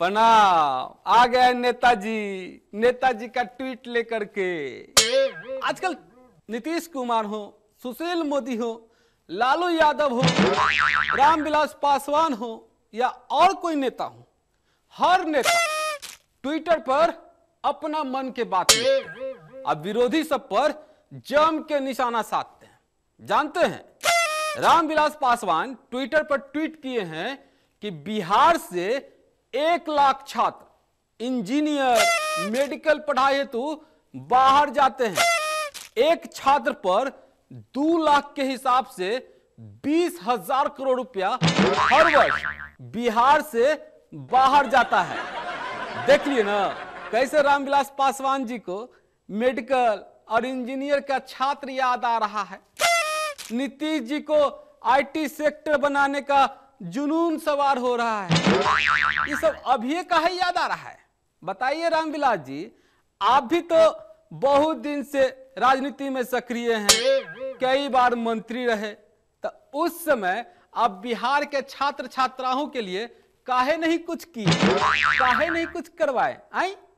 प्रणाम आ गए नेताजी नेताजी का ट्वीट लेकर के आजकल नीतीश कुमार हो सुशील मोदी हो लालू यादव हो रामविलास पासवान हो या और कोई नेता हो हर नेता ट्विटर पर अपना मन के बात अब विरोधी सब पर जम के निशाना साधते हैं जानते हैं रामविलास पासवान ट्विटर पर ट्वीट किए हैं कि बिहार से एक लाख छात्र इंजीनियर मेडिकल पढ़ाई हेतु बाहर जाते हैं एक छात्र पर दो लाख के हिसाब से बीस हजार करोड़ रुपया हर वर्ष बिहार से बाहर जाता है देख लिए ना कैसे रामविलास पासवान जी को मेडिकल और इंजीनियर का छात्र याद आ रहा है नीतीश जी को आईटी सेक्टर बनाने का जुनून सवार हो रहा है ये सब अभी का ही याद आ रहा है बताइए रामविलास जी आप भी तो बहुत दिन से राजनीति में सक्रिय हैं कई बार मंत्री रहे तो उस समय आप बिहार के छात्र छात्राओं के लिए काहे नहीं कुछ किए काहे नहीं कुछ करवाए आई